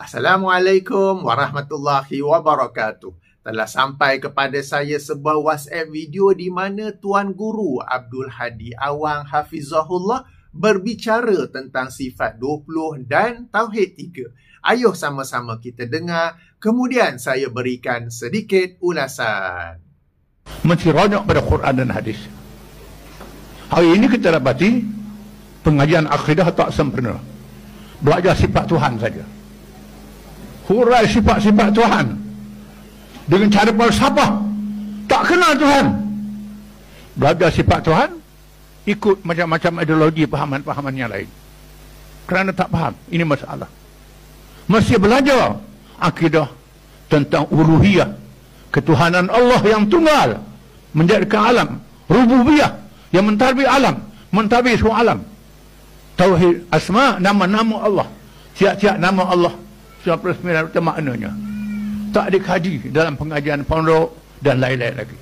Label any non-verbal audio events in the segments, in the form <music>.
Assalamualaikum warahmatullahi wabarakatuh. Telah sampai kepada saya sebuah WhatsApp video di mana Tuan Guru Abdul Hadi Awang Hafizahullah berbicara tentang sifat 20 dan tauhid 3. Ayuh sama-sama kita dengar, kemudian saya berikan sedikit ulasan. Mesti rajuk pada Quran dan hadis. Hari ini kita dapati pengajian akidah tak sempurna. Belajar sifat Tuhan saja hurai sifat-sifat Tuhan dengan cara falsafah tak kenal Tuhan belajar sifat Tuhan ikut macam-macam ideologi pahaman-pahaman yang lain kerana tak faham ini masalah masih belajar akidah tentang uluhiyah ketuhanan Allah yang tunggal menjadikan alam rububiyah yang mentadbir alam mentadbir semua alam tauhid asma nama-nama Allah tiap-tiap nama Allah 99 itu maknanya tak dikaji dalam pengajian pondok dan lain-lain lagi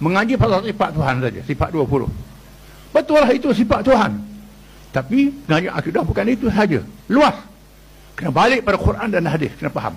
mengaji pasal sifat Tuhan saja sifat 20 betul lah itu sifat Tuhan tapi mengaji akidah bukan itu saja luas kena balik pada Quran dan hadis kena faham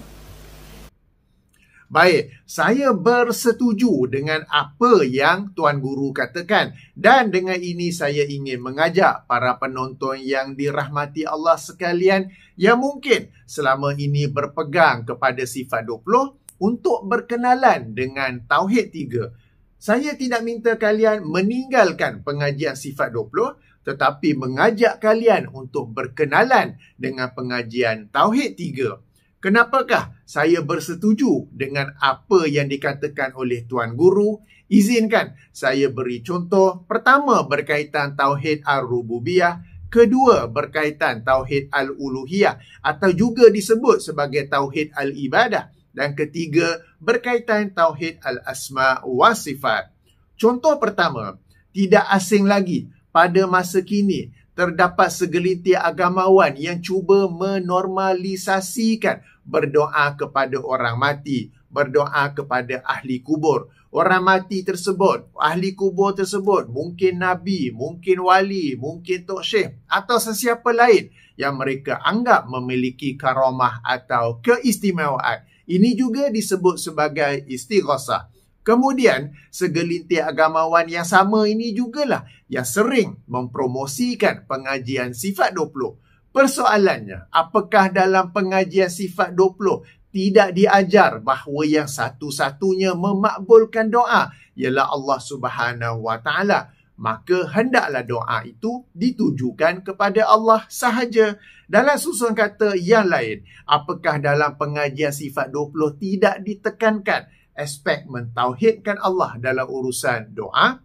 Baik, saya bersetuju dengan apa yang Tuan Guru katakan dan dengan ini saya ingin mengajak para penonton yang dirahmati Allah sekalian yang mungkin selama ini berpegang kepada sifat 20 untuk berkenalan dengan Tauhid 3. Saya tidak minta kalian meninggalkan pengajian sifat 20 tetapi mengajak kalian untuk berkenalan dengan pengajian Tauhid 3 Kenapakah saya bersetuju dengan apa yang dikatakan oleh Tuan Guru? Izinkan saya beri contoh. Pertama berkaitan Tauhid Ar-Rububiyah. Kedua berkaitan Tauhid Al-Uluhiyah atau juga disebut sebagai Tauhid Al-Ibadah. Dan ketiga berkaitan Tauhid Al-Asma wa Sifat. Contoh pertama, tidak asing lagi pada masa kini terdapat segelintir agamawan yang cuba menormalisasikan berdoa kepada orang mati, berdoa kepada ahli kubur. Orang mati tersebut, ahli kubur tersebut, mungkin Nabi, mungkin Wali, mungkin Tok Syekh atau sesiapa lain yang mereka anggap memiliki karamah atau keistimewaan. Ini juga disebut sebagai istighosah. Kemudian, segelintir agamawan yang sama ini jugalah yang sering mempromosikan pengajian sifat 20. Persoalannya, apakah dalam pengajian sifat 20 tidak diajar bahawa yang satu-satunya memakbulkan doa ialah Allah Subhanahu Wa Taala? Maka hendaklah doa itu ditujukan kepada Allah sahaja. Dalam susun kata yang lain, apakah dalam pengajian sifat 20 tidak ditekankan aspek mentauhidkan Allah dalam urusan doa.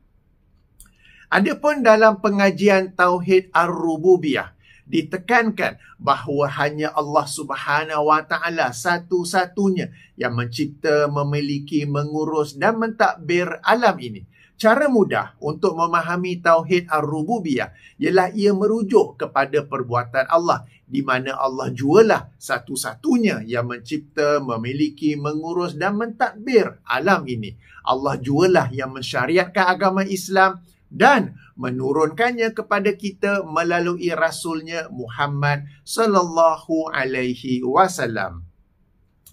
Adapun dalam pengajian tauhid ar-rububiyah ditekankan bahawa hanya Allah Subhanahu wa taala satu-satunya yang mencipta, memiliki, mengurus dan mentadbir alam ini. Cara mudah untuk memahami tauhid ar-rububiyah ialah ia merujuk kepada perbuatan Allah di mana Allah jualah satu-satunya yang mencipta, memiliki, mengurus dan mentadbir alam ini. Allah jualah yang mensyariatkan agama Islam dan menurunkannya kepada kita melalui rasulnya Muhammad sallallahu alaihi wasallam.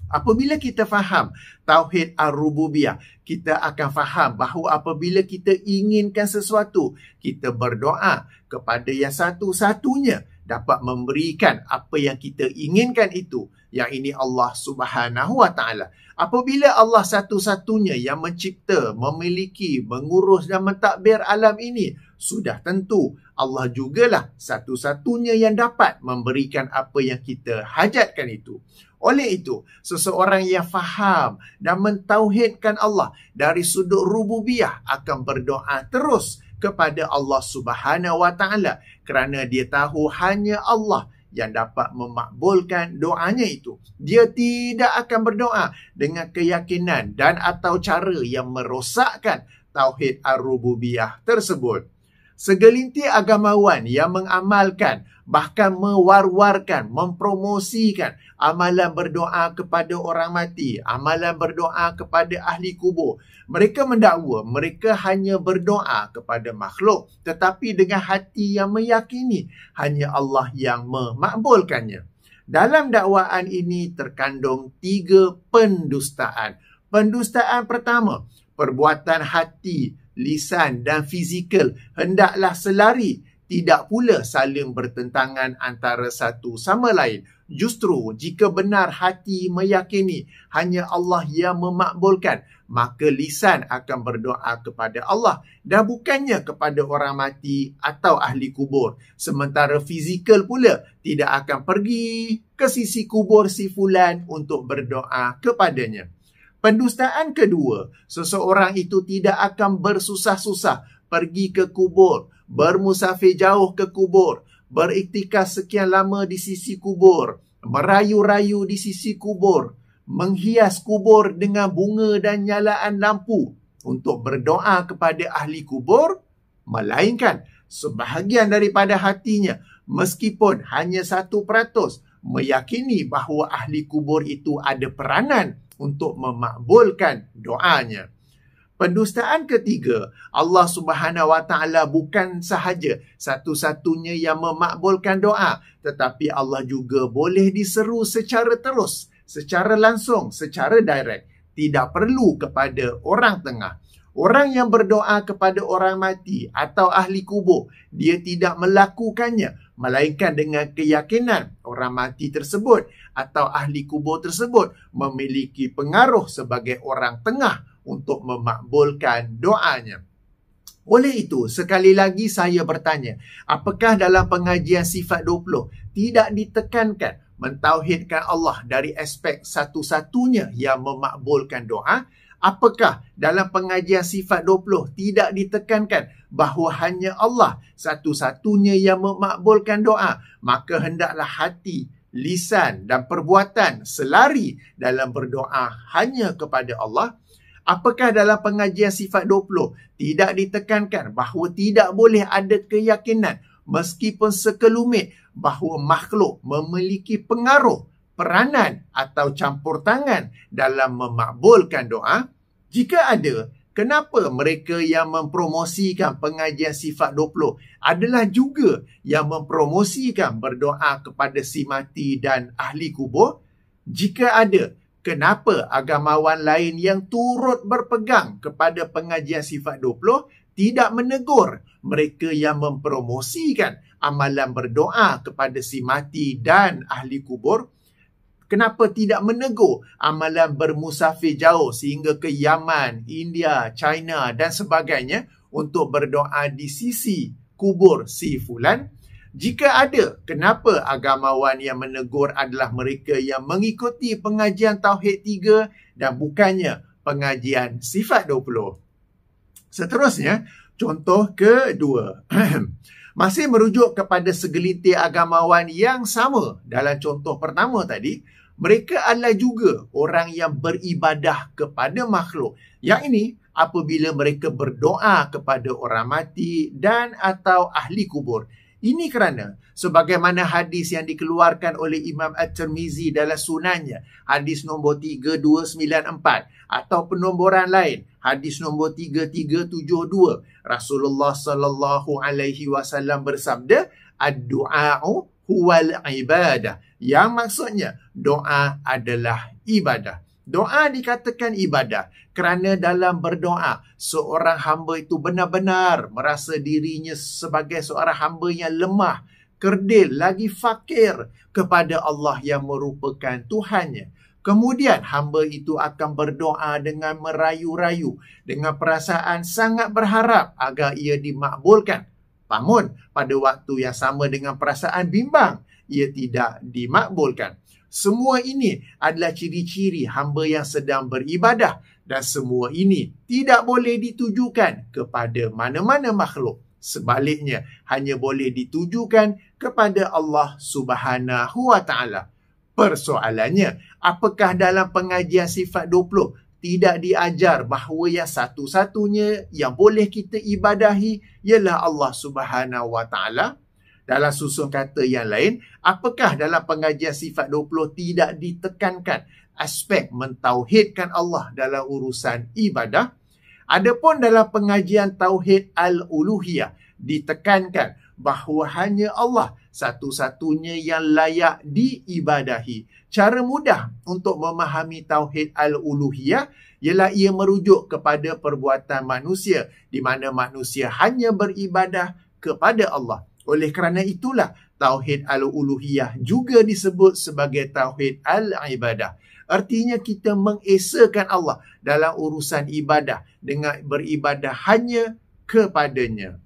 Apabila kita faham tauhid ar-rububiyah, kita akan faham bahawa apabila kita inginkan sesuatu, kita berdoa kepada yang satu-satunya dapat memberikan apa yang kita inginkan itu yang ini Allah Subhanahu Wa Taala. Apabila Allah satu-satunya yang mencipta, memiliki, mengurus dan mentadbir alam ini, sudah tentu Allah jugalah satu-satunya yang dapat memberikan apa yang kita hajatkan itu. Oleh itu, seseorang yang faham dan mentauhidkan Allah dari sudut rububiyah akan berdoa terus kepada Allah Subhanahu Wa Taala kerana dia tahu hanya Allah yang dapat memakbulkan doanya itu. Dia tidak akan berdoa dengan keyakinan dan atau cara yang merosakkan tauhid ar-rububiyah tersebut segelintir agamawan yang mengamalkan bahkan mewar-warkan, mempromosikan amalan berdoa kepada orang mati, amalan berdoa kepada ahli kubur. Mereka mendakwa mereka hanya berdoa kepada makhluk tetapi dengan hati yang meyakini hanya Allah yang memakbulkannya. Dalam dakwaan ini terkandung tiga pendustaan. Pendustaan pertama, perbuatan hati, lisan dan fizikal hendaklah selari, tidak pula saling bertentangan antara satu sama lain. Justru jika benar hati meyakini hanya Allah yang memakbulkan, maka lisan akan berdoa kepada Allah dan bukannya kepada orang mati atau ahli kubur. Sementara fizikal pula tidak akan pergi ke sisi kubur si fulan untuk berdoa kepadanya. Pendustaan kedua, seseorang itu tidak akan bersusah-susah pergi ke kubur, bermusafir jauh ke kubur, beriktikaf sekian lama di sisi kubur, merayu-rayu di sisi kubur, menghias kubur dengan bunga dan nyalaan lampu untuk berdoa kepada ahli kubur, melainkan sebahagian daripada hatinya meskipun hanya satu peratus meyakini bahawa ahli kubur itu ada peranan untuk memakbulkan doanya. Pendustaan ketiga, Allah Subhanahu Wa Taala bukan sahaja satu-satunya yang memakbulkan doa, tetapi Allah juga boleh diseru secara terus, secara langsung, secara direct, tidak perlu kepada orang tengah. Orang yang berdoa kepada orang mati atau ahli kubur, dia tidak melakukannya melainkan dengan keyakinan orang mati tersebut atau ahli kubur tersebut memiliki pengaruh sebagai orang tengah untuk memakbulkan doanya. Oleh itu, sekali lagi saya bertanya, apakah dalam pengajian sifat 20 tidak ditekankan mentauhidkan Allah dari aspek satu-satunya yang memakbulkan doa? Apakah dalam pengajian sifat 20 tidak ditekankan bahawa hanya Allah satu-satunya yang memakbulkan doa, maka hendaklah hati, lisan dan perbuatan selari dalam berdoa hanya kepada Allah. Apakah dalam pengajian sifat 20 tidak ditekankan bahawa tidak boleh ada keyakinan meskipun sekelumit bahawa makhluk memiliki pengaruh peranan atau campur tangan dalam memakbulkan doa? Jika ada, kenapa mereka yang mempromosikan pengajian sifat 20 adalah juga yang mempromosikan berdoa kepada si mati dan ahli kubur? Jika ada, kenapa agamawan lain yang turut berpegang kepada pengajian sifat 20 tidak menegur mereka yang mempromosikan amalan berdoa kepada si mati dan ahli kubur? kenapa tidak menegur amalan bermusafir jauh sehingga ke Yaman, India, China dan sebagainya untuk berdoa di sisi kubur si fulan? Jika ada, kenapa agamawan yang menegur adalah mereka yang mengikuti pengajian Tauhid 3 dan bukannya pengajian sifat 20? Seterusnya, contoh kedua. <clears throat> Masih merujuk kepada segelintir agamawan yang sama dalam contoh pertama tadi, mereka adalah juga orang yang beribadah kepada makhluk. Yang ini apabila mereka berdoa kepada orang mati dan atau ahli kubur. Ini kerana sebagaimana hadis yang dikeluarkan oleh Imam At-Tirmizi dalam sunannya, hadis nombor 3294 atau penomboran lain, hadis nombor 3372, Rasulullah sallallahu alaihi wasallam bersabda, "Ad-du'a huwal ibadah." yang maksudnya doa adalah ibadah. Doa dikatakan ibadah kerana dalam berdoa seorang hamba itu benar-benar merasa dirinya sebagai seorang hamba yang lemah, kerdil, lagi fakir kepada Allah yang merupakan Tuhannya. Kemudian hamba itu akan berdoa dengan merayu-rayu dengan perasaan sangat berharap agar ia dimakbulkan. Namun pada waktu yang sama dengan perasaan bimbang ia tidak dimakbulkan. Semua ini adalah ciri-ciri hamba yang sedang beribadah dan semua ini tidak boleh ditujukan kepada mana-mana makhluk. Sebaliknya, hanya boleh ditujukan kepada Allah Subhanahu Wa Taala. Persoalannya, apakah dalam pengajian sifat 20 tidak diajar bahawa yang satu-satunya yang boleh kita ibadahi ialah Allah Subhanahu Wa Taala? dalam susun kata yang lain, apakah dalam pengajian sifat 20 tidak ditekankan aspek mentauhidkan Allah dalam urusan ibadah? Adapun dalam pengajian tauhid al-uluhiyah ditekankan bahawa hanya Allah satu-satunya yang layak diibadahi. Cara mudah untuk memahami tauhid al-uluhiyah ialah ia merujuk kepada perbuatan manusia di mana manusia hanya beribadah kepada Allah. Oleh kerana itulah tauhid al-uluhiyah juga disebut sebagai tauhid al-ibadah. Artinya kita mengesahkan Allah dalam urusan ibadah dengan beribadah hanya kepadanya.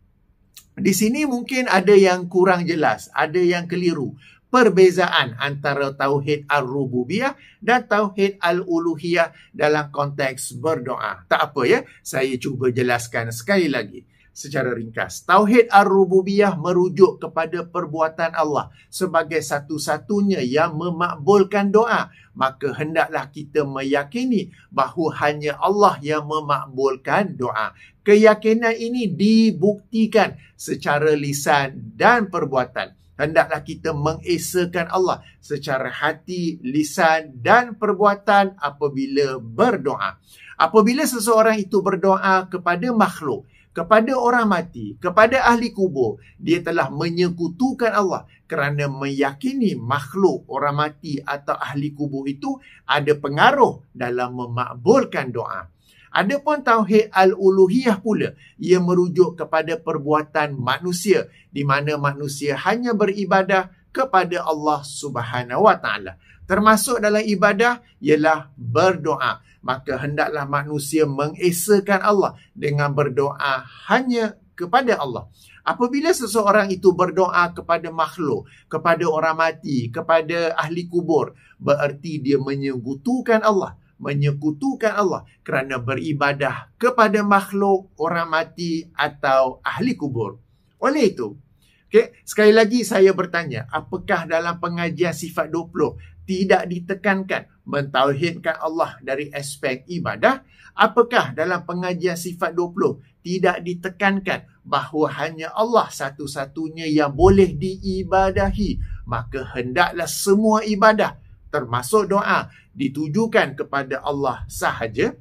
Di sini mungkin ada yang kurang jelas, ada yang keliru. Perbezaan antara tauhid al rububiyah dan tauhid al-uluhiyah dalam konteks berdoa. Tak apa ya, saya cuba jelaskan sekali lagi secara ringkas. Tauhid ar-rububiyah merujuk kepada perbuatan Allah sebagai satu-satunya yang memakbulkan doa. Maka hendaklah kita meyakini bahawa hanya Allah yang memakbulkan doa. Keyakinan ini dibuktikan secara lisan dan perbuatan. Hendaklah kita mengesahkan Allah secara hati, lisan dan perbuatan apabila berdoa. Apabila seseorang itu berdoa kepada makhluk, kepada orang mati, kepada ahli kubur, dia telah menyekutukan Allah kerana meyakini makhluk orang mati atau ahli kubur itu ada pengaruh dalam memakbulkan doa. Adapun tauhid al-uluhiyah pula, ia merujuk kepada perbuatan manusia di mana manusia hanya beribadah kepada Allah Subhanahu Wa Taala. Termasuk dalam ibadah ialah berdoa. Maka hendaklah manusia mengesakan Allah dengan berdoa hanya kepada Allah. Apabila seseorang itu berdoa kepada makhluk, kepada orang mati, kepada ahli kubur, bererti dia menyekutukan Allah menyekutukan Allah kerana beribadah kepada makhluk, orang mati atau ahli kubur. Oleh itu, okay, sekali lagi saya bertanya, apakah dalam pengajian sifat 20 tidak ditekankan mentauhidkan Allah dari aspek ibadah apakah dalam pengajian sifat 20 tidak ditekankan bahawa hanya Allah satu-satunya yang boleh diibadahi maka hendaklah semua ibadah termasuk doa ditujukan kepada Allah sahaja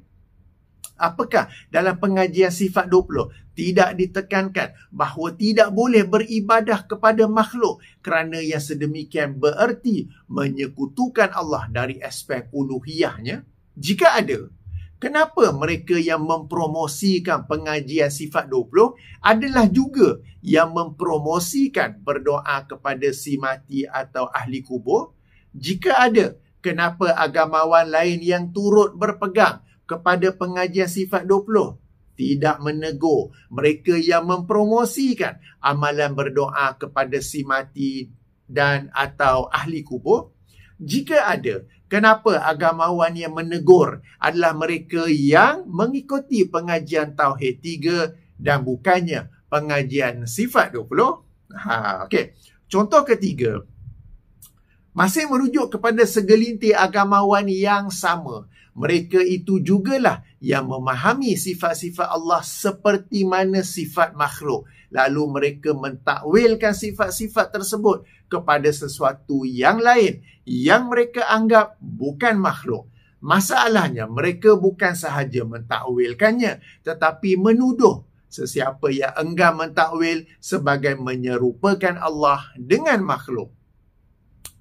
Apakah dalam pengajian sifat 20 tidak ditekankan bahawa tidak boleh beribadah kepada makhluk kerana yang sedemikian bererti menyekutukan Allah dari aspek uluhiyahnya? Jika ada, kenapa mereka yang mempromosikan pengajian sifat 20 adalah juga yang mempromosikan berdoa kepada si mati atau ahli kubur? Jika ada, kenapa agamawan lain yang turut berpegang kepada pengajian sifat 20 tidak menegur mereka yang mempromosikan amalan berdoa kepada si mati dan atau ahli kubur jika ada kenapa agamawan yang menegur adalah mereka yang mengikuti pengajian tauhid 3 dan bukannya pengajian sifat 20 ha okey contoh ketiga masih merujuk kepada segelintir agamawan yang sama mereka itu jugalah yang memahami sifat-sifat Allah seperti mana sifat makhluk. Lalu mereka mentakwilkan sifat-sifat tersebut kepada sesuatu yang lain yang mereka anggap bukan makhluk. Masalahnya mereka bukan sahaja mentakwilkannya tetapi menuduh sesiapa yang enggan mentakwil sebagai menyerupakan Allah dengan makhluk.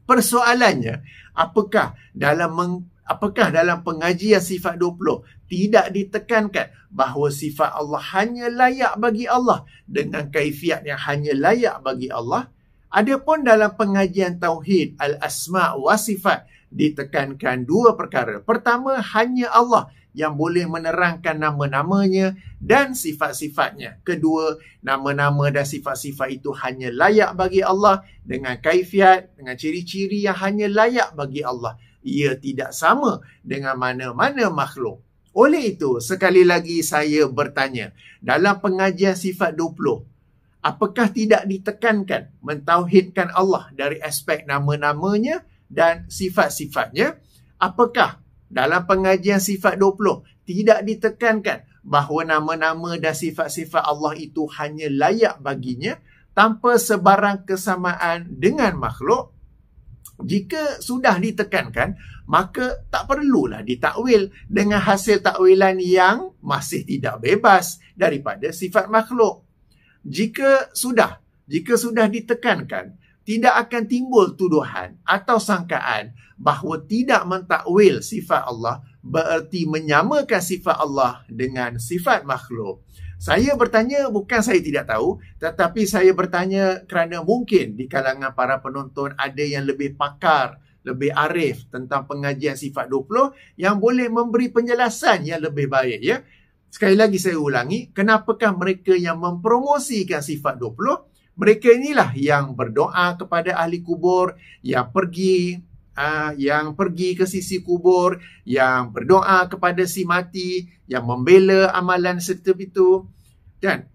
Persoalannya, apakah dalam meng, apakah dalam pengajian sifat 20 tidak ditekankan bahawa sifat Allah hanya layak bagi Allah dengan kaifiat yang hanya layak bagi Allah adapun dalam pengajian tauhid al-asma wa sifat ditekankan dua perkara pertama hanya Allah yang boleh menerangkan nama-namanya dan sifat-sifatnya. Kedua, nama-nama dan sifat-sifat itu hanya layak bagi Allah dengan kaifiat, dengan ciri-ciri yang hanya layak bagi Allah ia tidak sama dengan mana-mana makhluk. Oleh itu, sekali lagi saya bertanya, dalam pengajian sifat 20, apakah tidak ditekankan mentauhidkan Allah dari aspek nama-namanya dan sifat-sifatnya? Apakah dalam pengajian sifat 20 tidak ditekankan bahawa nama-nama dan sifat-sifat Allah itu hanya layak baginya tanpa sebarang kesamaan dengan makhluk? jika sudah ditekankan maka tak perlulah ditakwil dengan hasil takwilan yang masih tidak bebas daripada sifat makhluk jika sudah jika sudah ditekankan tidak akan timbul tuduhan atau sangkaan bahawa tidak mentakwil sifat Allah bererti menyamakan sifat Allah dengan sifat makhluk. Saya bertanya bukan saya tidak tahu tetapi saya bertanya kerana mungkin di kalangan para penonton ada yang lebih pakar, lebih arif tentang pengajian sifat 20 yang boleh memberi penjelasan yang lebih baik ya. Sekali lagi saya ulangi, kenapakah mereka yang mempromosikan sifat 20 mereka inilah yang berdoa kepada ahli kubur, yang pergi uh, yang pergi ke sisi kubur, yang berdoa kepada si mati, yang membela amalan setiap itu. Dan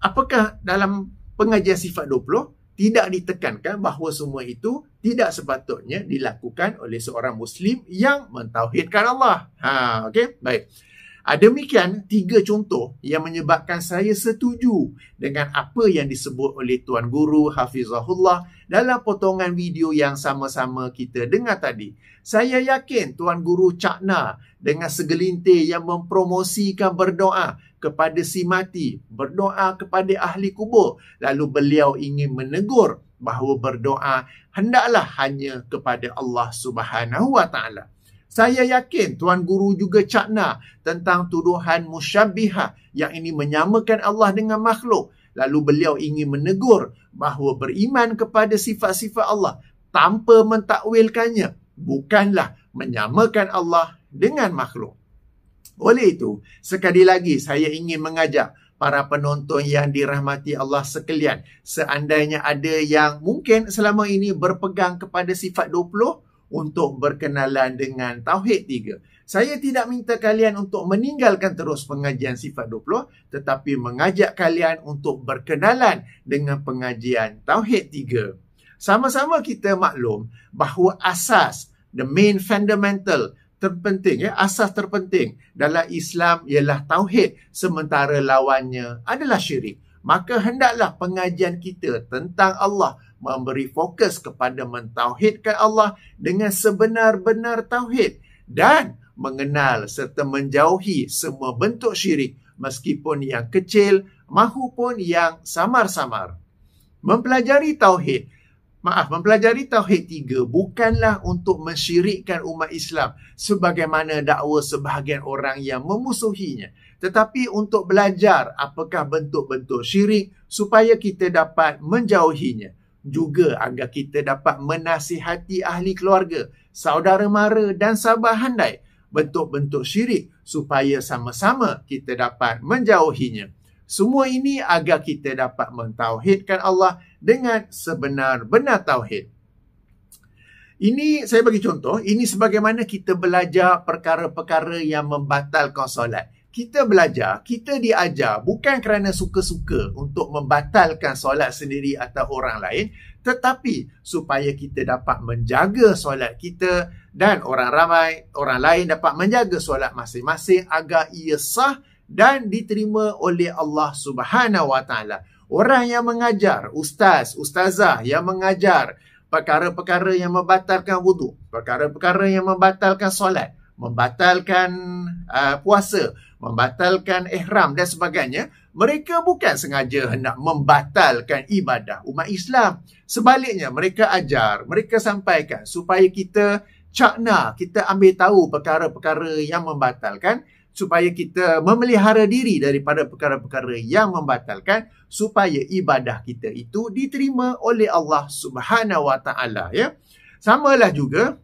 apakah dalam pengajian sifat 20 tidak ditekankan bahawa semua itu tidak sepatutnya dilakukan oleh seorang Muslim yang mentauhidkan Allah? Ha, okay? Baik. Baik. Ah, demikian tiga contoh yang menyebabkan saya setuju dengan apa yang disebut oleh Tuan Guru Hafizahullah dalam potongan video yang sama-sama kita dengar tadi. Saya yakin Tuan Guru Cakna dengan segelintir yang mempromosikan berdoa kepada si mati, berdoa kepada ahli kubur, lalu beliau ingin menegur bahawa berdoa hendaklah hanya kepada Allah Subhanahu Wa Taala. Saya yakin Tuan Guru juga cakna tentang tuduhan musyabihah yang ini menyamakan Allah dengan makhluk. Lalu beliau ingin menegur bahawa beriman kepada sifat-sifat Allah tanpa mentakwilkannya bukanlah menyamakan Allah dengan makhluk. Oleh itu, sekali lagi saya ingin mengajak para penonton yang dirahmati Allah sekalian. Seandainya ada yang mungkin selama ini berpegang kepada sifat 20, untuk berkenalan dengan Tauhid 3. Saya tidak minta kalian untuk meninggalkan terus pengajian sifat 20 tetapi mengajak kalian untuk berkenalan dengan pengajian Tauhid 3. Sama-sama kita maklum bahawa asas, the main fundamental terpenting, ya, asas terpenting dalam Islam ialah Tauhid sementara lawannya adalah syirik. Maka hendaklah pengajian kita tentang Allah memberi fokus kepada mentauhidkan Allah dengan sebenar-benar tauhid dan mengenal serta menjauhi semua bentuk syirik meskipun yang kecil mahupun yang samar-samar. Mempelajari tauhid Maaf, mempelajari Tauhid tiga bukanlah untuk mensyirikkan umat Islam sebagaimana dakwa sebahagian orang yang memusuhinya. Tetapi untuk belajar apakah bentuk-bentuk syirik supaya kita dapat menjauhinya juga agar kita dapat menasihati ahli keluarga, saudara mara dan sahabat handai bentuk-bentuk syirik supaya sama-sama kita dapat menjauhinya. Semua ini agar kita dapat mentauhidkan Allah dengan sebenar-benar tauhid. Ini saya bagi contoh, ini sebagaimana kita belajar perkara-perkara yang membatalkan solat kita belajar, kita diajar bukan kerana suka-suka untuk membatalkan solat sendiri atau orang lain, tetapi supaya kita dapat menjaga solat kita dan orang ramai, orang lain dapat menjaga solat masing-masing agar ia sah dan diterima oleh Allah Subhanahu Wa Orang yang mengajar, ustaz, ustazah yang mengajar perkara-perkara yang membatalkan wudhu, perkara-perkara yang membatalkan solat, membatalkan uh, puasa, membatalkan ihram dan sebagainya, mereka bukan sengaja hendak membatalkan ibadah umat Islam. Sebaliknya, mereka ajar, mereka sampaikan supaya kita cakna, kita ambil tahu perkara-perkara yang membatalkan supaya kita memelihara diri daripada perkara-perkara yang membatalkan supaya ibadah kita itu diterima oleh Allah Subhanahu Wa Taala ya. Samalah juga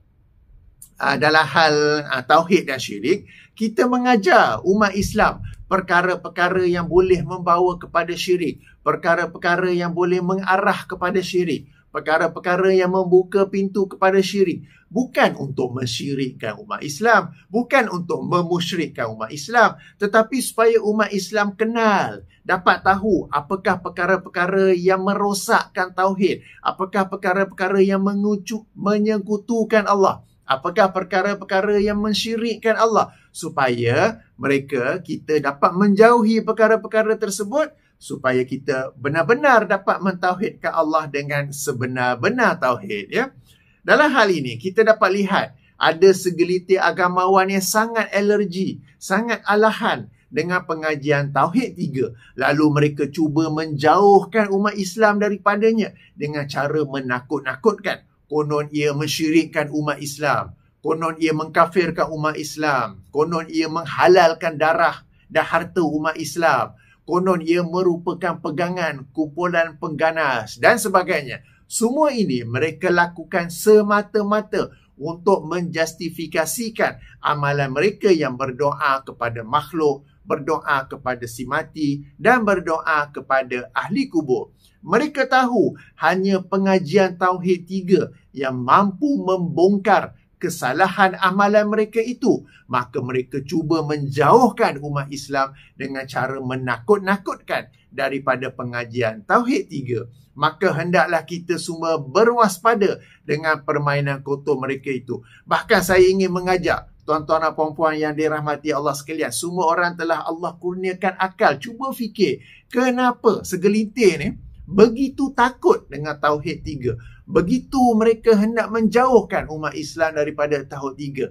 Ah, dalam hal uh, tauhid dan syirik kita mengajar umat Islam perkara-perkara yang boleh membawa kepada syirik perkara-perkara yang boleh mengarah kepada syirik perkara-perkara yang membuka pintu kepada syirik bukan untuk mensyirikkan umat Islam bukan untuk memusyrikkan umat Islam tetapi supaya umat Islam kenal dapat tahu apakah perkara-perkara yang merosakkan tauhid apakah perkara-perkara yang mengucuk menyekutukan Allah Apakah perkara-perkara yang mensyirikkan Allah supaya mereka kita dapat menjauhi perkara-perkara tersebut supaya kita benar-benar dapat mentauhidkan Allah dengan sebenar-benar tauhid ya. Dalam hal ini kita dapat lihat ada segelintir agamawan yang sangat alergi, sangat alahan dengan pengajian tauhid tiga. Lalu mereka cuba menjauhkan umat Islam daripadanya dengan cara menakut-nakutkan konon ia mensyirikkan umat Islam, konon ia mengkafirkan umat Islam, konon ia menghalalkan darah dan harta umat Islam, konon ia merupakan pegangan kumpulan pengganas dan sebagainya. Semua ini mereka lakukan semata-mata untuk menjustifikasikan amalan mereka yang berdoa kepada makhluk berdoa kepada si mati dan berdoa kepada ahli kubur. Mereka tahu hanya pengajian tauhid tiga yang mampu membongkar kesalahan amalan mereka itu. Maka mereka cuba menjauhkan umat Islam dengan cara menakut-nakutkan daripada pengajian tauhid tiga. Maka hendaklah kita semua berwaspada dengan permainan kotor mereka itu. Bahkan saya ingin mengajak tuan-tuan dan puan-puan yang dirahmati Allah sekalian. Semua orang telah Allah kurniakan akal. Cuba fikir, kenapa segelintir ni begitu takut dengan Tauhid tiga, Begitu mereka hendak menjauhkan umat Islam daripada Tauhid tiga?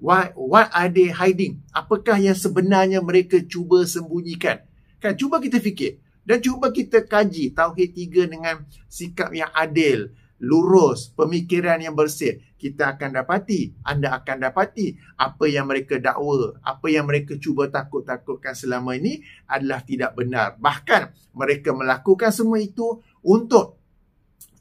What, what are they hiding? Apakah yang sebenarnya mereka cuba sembunyikan? Kan, cuba kita fikir. Dan cuba kita kaji Tauhid tiga dengan sikap yang adil, lurus, pemikiran yang bersih, kita akan dapati, anda akan dapati apa yang mereka dakwa, apa yang mereka cuba takut-takutkan selama ini adalah tidak benar. Bahkan mereka melakukan semua itu untuk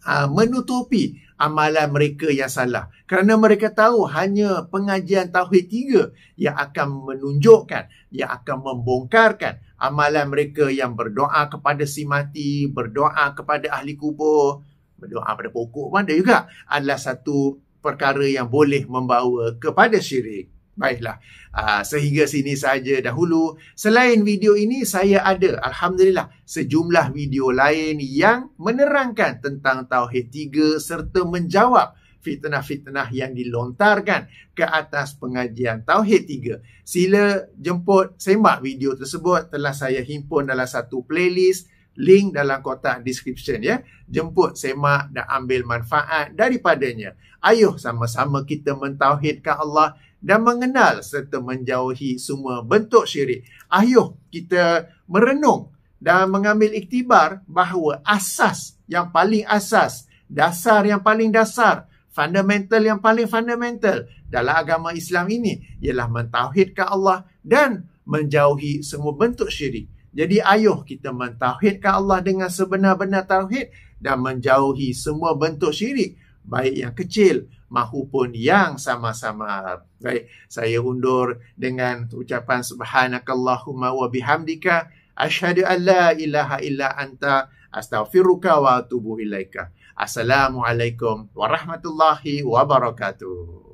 uh, menutupi amalan mereka yang salah. Kerana mereka tahu hanya pengajian tauhid tiga yang akan menunjukkan, yang akan membongkarkan amalan mereka yang berdoa kepada si mati, berdoa kepada ahli kubur, berdoa pada pokok pun ada juga adalah satu perkara yang boleh membawa kepada syirik. Baiklah, ah, sehingga sini saja dahulu. Selain video ini, saya ada, Alhamdulillah, sejumlah video lain yang menerangkan tentang Tauhid tiga serta menjawab fitnah-fitnah yang dilontarkan ke atas pengajian Tauhid tiga. Sila jemput sembah video tersebut telah saya himpun dalam satu playlist link dalam kotak description ya. Jemput semak dan ambil manfaat daripadanya. Ayuh sama-sama kita mentauhidkan Allah dan mengenal serta menjauhi semua bentuk syirik. Ayuh kita merenung dan mengambil iktibar bahawa asas yang paling asas, dasar yang paling dasar, fundamental yang paling fundamental dalam agama Islam ini ialah mentauhidkan Allah dan menjauhi semua bentuk syirik. Jadi ayuh kita mentauhidkan Allah dengan sebenar-benar tauhid dan menjauhi semua bentuk syirik baik yang kecil mahupun yang sama-sama. Baik, saya undur dengan ucapan subhanakallahumma wa bihamdika asyhadu alla ilaha illa anta astaghfiruka wa atubu ilaika. Assalamualaikum warahmatullahi wabarakatuh.